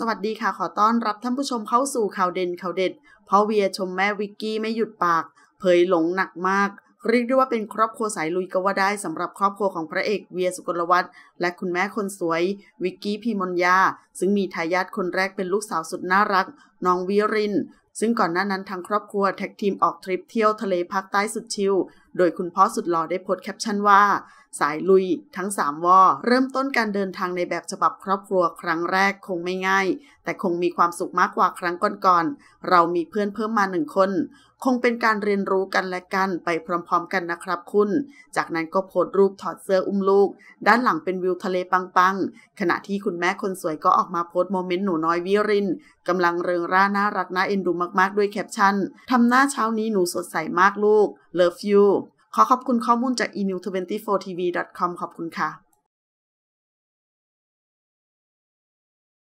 สวัสดีค่ะขอต้อนรับท่านผู้ชมเข้าสู่ข่าวเด่นข่าวเด็ด เพราะเวียชมแม่วิกกี้ไม่หยุดปาก เผยหลงหนักมากเรียกได้ว่าเป็นครอบครัวสายลุยก็ว่าได้สำหรับครอบครัวของพระเอกเวียสุกลวัตรและคุณแม่คนสวยวิกกี้พีมนยา ซึ่งมีทายาทคนแรกเป็นลูกสาวสุดน่ารักน้องวิรินซึ่งก่อนหน้านั้นทางครอบครัวแท็กทีมออกทริปเที่ยวทะเลภาคใต้สุดชิลโดยคุณพ่อสุดหล่อได้โพสแคปชั่นว่า สายลุย ทั้ง 3วอเริ่มต้นการเดินทางในแบบฉบับครอบครัวครั้งแรกคงไม่ง่าย แต่คงมีความสุขมากกว่าครั้งก่อนๆ เรามีเพื่อนเพิ่มมาหนึ่งคน คงเป็นการเรียนรู้กันและกันไปพร้อมๆกันนะครับคุณ จากนั้นก็โพสรูปถอดเสื้ออุ้มลูก ด้านหลังเป็นวิวทะเลปังๆขณะที่คุณแม่คนสวยก็ออกมาโพสโมเมนต์หนูน้อยวิรินกำลังเริงร่าน่ารักน่าเอ็นดูมากๆด้วยแคปชั่นทำหน้าเช้านี้หนูสดใสมากลูก love you ขอขอบคุณข้อมูลจาก e n e w 2 4 t v c o m ขอบคุณค่ะ